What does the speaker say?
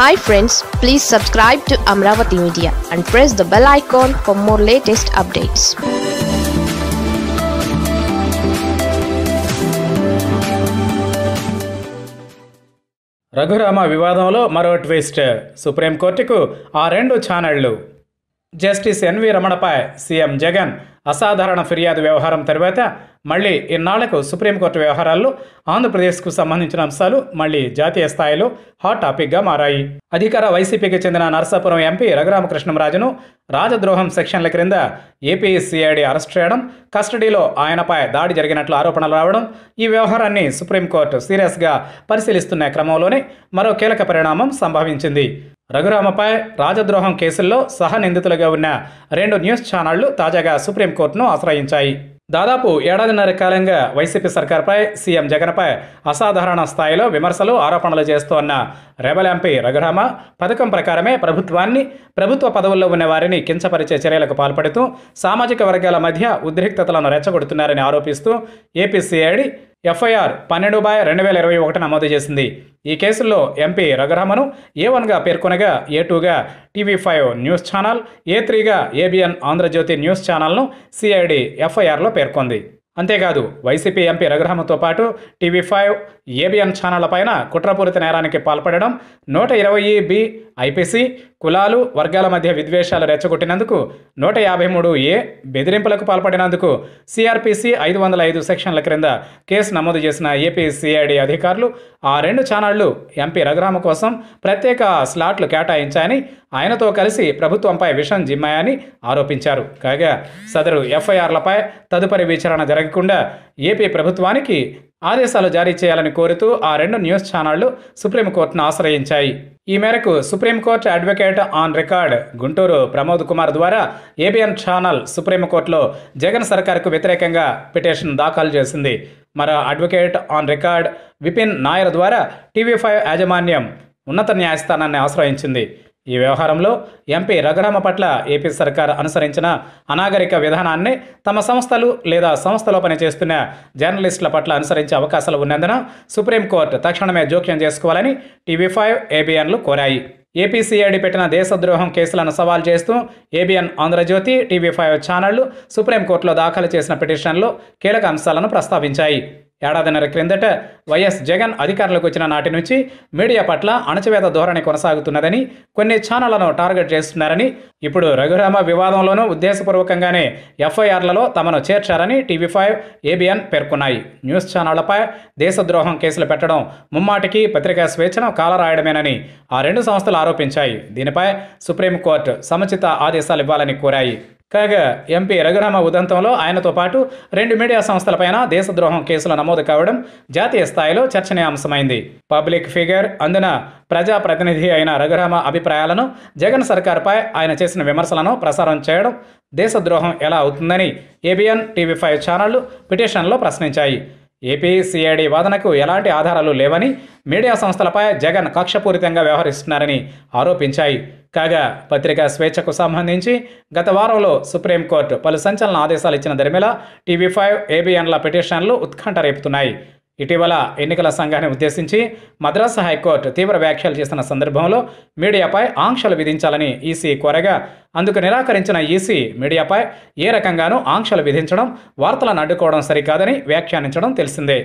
hi friends please subscribe to Amaravati media and press the bell icon for more latest updates Raghurama వివాదంలో మరో twist సుప్రీంకోర్టుకు ఆ రెండు ఛానళ్లు జస్టిస్ ఎన్వి రమణపై సీఎం జగన్ అసాధారణ ఫిర్యాదు వ్యవహారం తర్వాత మళ్ళీ ఇన్నాళ్లకు సుప్రీంకోర్టు వ్యవహారాల్లో ఆంధ్రప్రదేశ్కు సంబంధించిన అంశాలు మళ్ళీ జాతీయ స్థాయిలో హాట్ టాపిక్గా మారాయి అధికార వైసీపీకి చెందిన నరసాపురం ఎంపీ రఘురామకృష్ణంరాజును రాజద్రోహం సెక్షన్ల క్రింద ఏపీసీఐడి అరెస్ట్ చేయడం కస్టడీలో ఆయనపై దాడి జరిగినట్లు ఆరోపణలు రావడం ఈ వ్యవహారాన్ని సుప్రీంకోర్టు సీరియస్గా పరిశీలిస్తున్న క్రమంలోనే మరో కీలక పరిణామం సంభవించింది రఘురామపై రాజద్రోహం కేసుల్లో సహ నిందితులుగా ఉన్న రెండు న్యూస్ ఛానళ్లు తాజాగా సుప్రీంకోర్టును ఆశ్రయించాయి దాదాపు ఏడాదిన్నర కాలంగా వైసీపీ సర్కార్పై సీఎం జగన్పై అసాధారణ స్థాయిలో విమర్శలు ఆరోపణలు చేస్తోన్న రెబల్ ఎంపీ రఘురామ పథకం ప్రకారమే ప్రభుత్వాన్ని ప్రభుత్వ పదవుల్లో ఉన్న వారిని కించపరిచే చర్యలకు పాల్పడుతూ సామాజిక వర్గాల మధ్య ఉద్రిక్తతలను రెచ్చగొడుతున్నారని ఆరోపిస్తూ ఏపీసీఐడి ఎఫ్ఐఆర్ పన్నెండు బాయ్ రెండు వేల ఇరవై ఒకటి నమోదు చేసింది ఈ కేసుల్లో ఎంపీ రఘురామను ఏ వన్గా పేర్కొనగా ఏ టూగా TV five news channel A త్రీగా ఏబిఎన్ ఆంధ్రజ్యోతి న్యూస్ ఛానల్ను సిఐడి ఎఫ్ఐఆర్లో పేర్కొంది అంతేకాదు వైసీపీ ఎంపీ రఘురామతో పాటు టీవీ ఫైవ్ ఏబిఎన్ ఛానళ్లపైన కుట్రపూరిత నేరానికి పాల్పడడం నూట ఇరవై బి ఐపీసీ కులాలు వర్గాల మధ్య విద్వేషాలు రెచ్చగొట్టినందుకు నూట యాభై మూడు ఏ బెదిరింపులకు పాల్పడినందుకు సిఆర్పిసి ఐదు వందల ఐదు సెక్షన్ల క్రింద కేసు నమోదు చేసిన ఏపీ సిఐడి అధికారులు ఆ రెండు ఛానళ్లు ఎంపీ రఘురామ కోసం ప్రత్యేక స్లాట్లు కేటాయించాయని ఆయనతో కలిసి ప్రభుత్వంపై విషం జిమ్మాయని ఆరోపించారు కాగా సదరు ఎఫ్ఐఆర్లపై తదుపరి విచారణ జరగకుండా ఏపీ ప్రభుత్వానికి ఆదేశాలు జారీ చేయాలని కోరుతూ ఆ రెండు న్యూస్ ఛానళ్లు సుప్రీంకోర్టును ఆశ్రయించాయి ఈ మేరకు supreme court advocate on record Guntur Pramod Kumar ద్వారా ఏబిఎన్ ఛానల్ సుప్రీంకోర్టులో జగన్ సర్కార్కు వ్యతిరేకంగా పిటిషన్ దాఖలు చేసింది మరో advocate on record Vipin Nair ద్వారా టీవీ ఫైవ్ యాజమాన్యం ఉన్నత న్యాయస్థానాన్ని ఆశ్రయించింది ఈ వ్యవహారంలో ఎంపీ రఘురామ పట్ల ఏపీ సర్కార్ అనుసరించిన అనాగరిక విధానాన్ని తమ సంస్థలు లేదా సంస్థలో పనిచేస్తున్న జర్నలిస్టుల పట్ల అనుసరించే అవకాశాలు ఉన్నందున సుప్రీంకోర్టు తక్షణమే జోక్యం చేసుకోవాలని టీవీ ఫైవ్ ఏబిఎన్లు కోరాయి ఏపీసీఐడి పెట్టిన దేశద్రోహం కేసులను సవాల్ చేస్తూ ఏబిఎన్ ఆంధ్రజ్యోతి టీవీ ఫైవ్ ఛానళ్లు సుప్రీంకోర్టులో దాఖలు చేసిన పిటిషన్లో కీలక అంశాలను ప్రస్తావించాయి ఏడాదిన్నర క్రిందట వైఎస్ జగన్ అధికారులకు వచ్చిన నాటి నుంచి మీడియా పట్ల అణచివేత ధోరణి కొనసాగుతున్నదని కొన్ని ఛానళ్లను టార్గెట్ చేస్తున్నారని ఇప్పుడు రఘురామ వివాదంలోనూ ఉద్దేశపూర్వకంగానే ఎఫ్ఐఆర్లలో తమను చేర్చారని టీవీ ఫైవ్ ఏబిఎన్ పేర్కొన్నాయి న్యూస్ ఛానళ్లపై దేశద్రోహం కేసులు పెట్టడం ముమ్మాటికి పత్రికా స్వేచ్ఛను కాలరాయడమేనని ఆ రెండు సంస్థలు ఆరోపించాయి దీనిపై సుప్రీంకోర్టు సముచిత ఆదేశాలు ఇవ్వాలని కోరాయి కాగా ఎంపీ రఘురామ ఉదంతంలో ఆయనతో పాటు రెండు మీడియా సంస్థలపైన దేశద్రోహం కేసులు నమోదు కావడం జాతీయ స్థాయిలో చర్చనీయాంశమైంది పబ్లిక్ ఫిగర్ అందున ప్రజాప్రతినిధి అయిన రఘురామ అభిప్రాయాలను జగన్ సర్కార్పై ఆయన చేసిన విమర్శలను ప్రసారం చేయడం దేశద్రోహం ఎలా అవుతుందని ఏబిఎన్ టీవీ ఫైవ్ ఛానళ్లు పిటిషన్లో ప్రశ్నించాయి ఏపీ సిఐడి వాదనకు ఎలాంటి ఆధారాలు లేవని మీడియా సంస్థలపై జగన్ కక్షపూరితంగా వ్యవహరిస్తున్నారని ఆరోపించాయి కాగా పత్రికా స్వేచ్ఛకు సంబంధించి గత వారంలో సుప్రీంకోర్టు పలు సంచలన ఆదేశాలు ఇచ్చిన దరిమేళ టీవీ ఫైవ్ ఏబిఎన్ల పిటిషన్లు ఉత్కంఠ రేపుతున్నాయి ఇటీవల ఎన్నికల సంఘాన్ని ఉద్దేశించి మద్రాసు హైకోర్టు తీవ్ర వ్యాఖ్యలు చేసిన సందర్భంలో మీడియాపై ఆంక్షలు విధించాలని ఈసీ కోరగా అందుకు నిరాకరించిన ఈసీ మీడియాపై ఏ రకంగానూ ఆంక్షలు విధించడం వార్తలను అడ్డుకోవడం సరికాదని వ్యాఖ్యానించడం తెలిసిందే